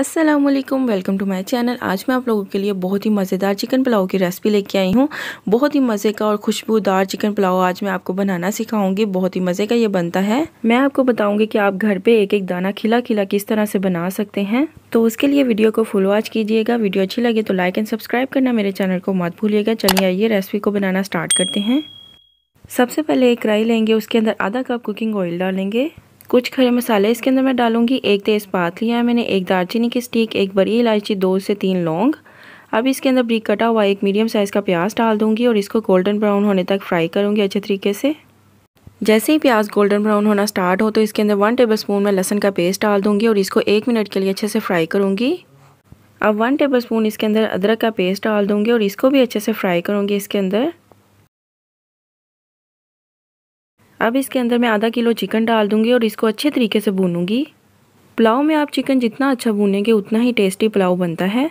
अस्सलाम वालेकुम welcome to my channel आज मैं आप लोगों के लिए बहुत ही मज़ेदार चिकन पुलाव की रेसिपी लेके आई हूँ बहुत ही मज़े का और खुशबूदार चिकन पुलाव आज मैं आपको बनाना सिखाऊंगी बहुत ही मज़े का ये बनता है मैं आपको बताऊंगी कि आप घर पे एक एक दाना खिला खिला किस तरह से बना सकते हैं तो उसके लिए वीडियो को फुल वॉच कीजिएगा वीडियो अच्छी लगे तो लाइक एंड सब्सक्राइब करना मेरे चैनल को मत भूलिएगा चलिए आइए रेसिपी को बनाना स्टार्ट करते हैं सबसे पहले एक कढ़ाई लेंगे उसके अंदर आधा कप कुकिंग ऑयल डालेंगे कुछ खड़े मसाले इसके अंदर मैं डालूँगी एक तेज़पात लिया है मैंने एक दालचीनी की स्टिक एक बड़ी इलायची दो से तीन लौंग अब इसके अंदर ब्रिक कटा हुआ एक मीडियम साइज़ का प्याज डाल दूंगी और इसको गोल्डन ब्राउन होने तक फ्राई करूँगी अच्छे तरीके से जैसे ही प्याज गोल्डन ब्राउन होना स्टार्ट हो तो इसके अंदर वन टेबल स्पून मैं लहसन का पेस्ट डाल दूँगी और इसको एक मिनट के लिए अच्छे से फ्राई करूँगी अब वन टेबल स्पून इसके अंदर अदरक का पेस्ट डाल दूँगी और इसको भी अच्छे से फ्राई करूँगी इसके अंदर अब इसके अंदर मैं आधा किलो चिकन डाल दूँगी और इसको अच्छे तरीके से भूनूँगी पुलाव में आप चिकन जितना अच्छा भूनेंगे उतना ही टेस्टी पुलाव बनता है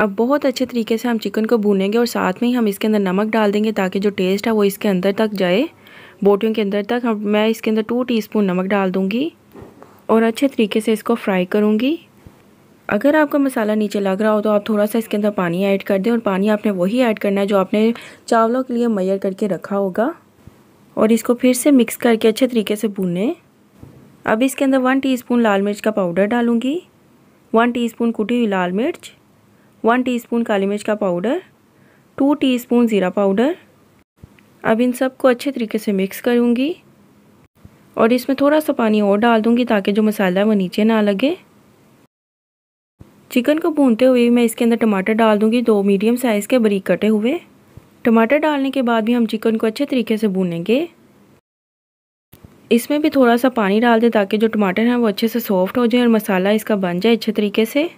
अब बहुत अच्छे तरीके से हम चिकन को भूनेंगे और साथ में ही हम इसके अंदर नमक डाल देंगे ताकि जो टेस्ट है वो इसके अंदर तक जाए बोटियों के अंदर तक हम मैं इसके अंदर टू टीस्पून नमक डाल दूँगी और अच्छे तरीके से इसको फ्राई करूँगी अगर आपका मसाला नीचे लग रहा हो तो आप थोड़ा सा इसके अंदर पानी ऐड कर दें और पानी आपने वही ऐड करना है जो आपने चावलों के लिए मैयर करके रखा होगा और इसको फिर से मिक्स करके अच्छे तरीके से भूनें अब इसके अंदर वन टीस्पून लाल मिर्च का पाउडर डालूंगी वन टीस्पून कुटी हुई लाल मिर्च वन टीस्पून काली मिर्च का पाउडर टू टीस्पून ज़ीरा पाउडर अब इन सबको अच्छे तरीके से मिक्स करूँगी और इसमें थोड़ा सा पानी और डाल दूँगी ताकि जो मसाला है वो नीचे ना लगे चिकन को भूनते हुए मैं इसके अंदर टमाटर डाल दूँगी दो मीडियम साइज़ के बरीक कटे हुए टमाटर डालने के बाद भी हम चिकन को अच्छे तरीके से भूनेंगे इसमें भी थोड़ा सा पानी डाल दें ताकि जो टमाटर हैं वो अच्छे से सॉफ्ट हो जाए और मसाला इसका बन जाए अच्छे तरीके से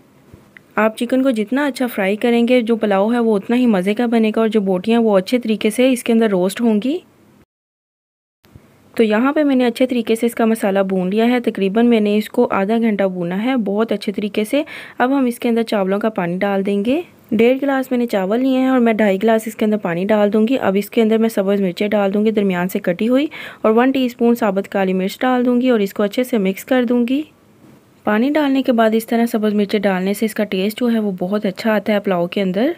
आप चिकन को जितना अच्छा फ्राई करेंगे जो पुलाव है वो उतना ही मज़े का बनेगा और जो बोटियाँ वो अच्छे तरीके से इसके अंदर रोस्ट होंगी तो यहाँ पे मैंने अच्छे तरीके से इसका मसाला भून लिया है तकरीबन मैंने इसको आधा घंटा भूना है बहुत अच्छे तरीके से अब हम इसके अंदर चावलों का पानी डाल देंगे डेढ़ गिलास मैंने चावल लिए हैं और मैं ढाई गिलास इसके अंदर पानी डाल दूंगी अब इसके अंदर मैं सब्ज़ मिर्चें डाल दूंगी दरमियान से कटी हुई और वन टीस्पून साबुत काली मिर्च डाल दूंगी और इसको अच्छे से मिक्स कर दूंगी पानी डालने के बाद इस तरह सब्ज़ मिर्चें डालने से इसका टेस्ट जो है वो बहुत अच्छा आता है पुलाव के अंदर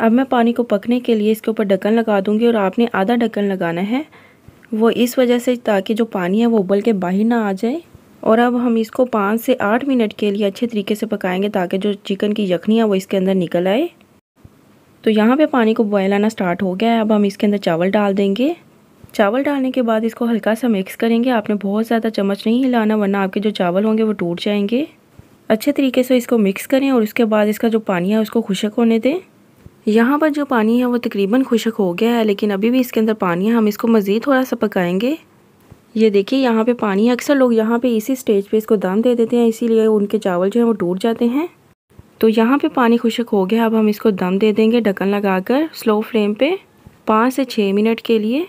अब मैं पानी को पकने के लिए इसके ऊपर ढक्कन लगा दूँगी और आपने आधा ढक्कन लगाना है वो इस वजह से ताकि जो पानी है वो उबल के बाहर ना आ जाए और अब हम इसको पाँच से आठ मिनट के लिए अच्छे तरीके से पकाएंगे ताकि जो चिकन की यखनी है वो इसके अंदर निकल आए तो यहाँ पे पानी को बॉयल आना स्टार्ट हो गया है अब हम इसके अंदर चावल डाल देंगे चावल डालने के बाद इसको हल्का सा मिक्स करेंगे आपने बहुत ज़्यादा चम्मच नहीं हिलाना वरना आपके जो चावल होंगे वो टूट जाएंगे अच्छे तरीके से इसको मिक्स करें और उसके बाद इसका जो पानी है उसको खुशक होने दें यहाँ पर जो पानी है वो तकरीबन खुशक हो गया है लेकिन अभी भी इसके अंदर पानी है हम इसको मज़ीद थोड़ा सा पकाएंगे ये देखिए यहाँ पे पानी है अक्सर लोग यहाँ पे इसी स्टेज पे इसको दम दे देते हैं इसीलिए उनके चावल जो हैं वो टूट जाते हैं तो यहाँ पे पानी खुशक हो गया अब हम इसको दम दे देंगे ढक्कन लगाकर स्लो फ्लेम पे पाँच से छः मिनट के लिए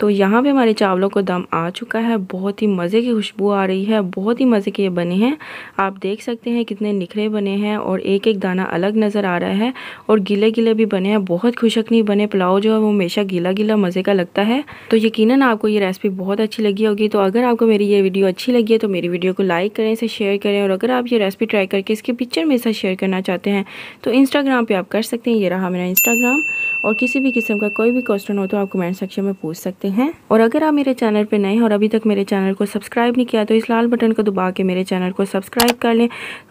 तो यहाँ पे हमारे चावलों को दम आ चुका है बहुत ही मज़े की खुशबू आ रही है बहुत ही मज़े के ये बने हैं आप देख सकते हैं कितने निखरे बने हैं और एक एक दाना अलग नज़र आ रहा है और गीले गीले भी बने हैं बहुत खुशक नहीं बने पुलाव जो है वो हमेशा गीला गीला मज़े का लगता है तो यकीन आपको ये रेसिपी बहुत अच्छी लगी होगी तो अगर आपको मेरी ये वीडियो अच्छी लगी है तो मेरी वीडियो को लाइक करें इसे शेयर करें और अगर आप ये रेसिपी ट्राई करके इसके पिक्चर मेरे साथ शेयर करना चाहते हैं तो इंस्टाग्राम पर आप कर सकते हैं ये रहा मेरा इंस्टाग्राम और किसी भी किस्म का कोई भी क्वेश्चन हो तो आप कमेंट सेक्शन में पूछ सकते हैं और अगर आप मेरे चैनल पर नए हैं और अभी तक मेरे चैनल को सब्सक्राइब नहीं किया तो इस लाल बटन को दबा के मेरे चैनल को सब्सक्राइब कर लें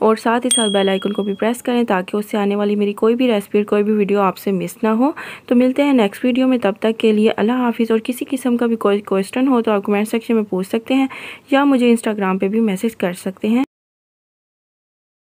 और साथ ही साथ बेलाइकन को भी प्रेस करें ताकि उससे आने वाली मेरी कोई भी रेसिपी कोई भी वीडियो आपसे मिस ना हो तो मिलते हैं नेक्स्ट वीडियो में तब तक के लिए अल्लाह हाफिज़ और किसी किस्म का भी कोई क्वेश्चन हो तो आप कमेंट सेक्शन में पूछ सकते हैं या मुझे इंस्टाग्राम पर भी मैसेज कर सकते हैं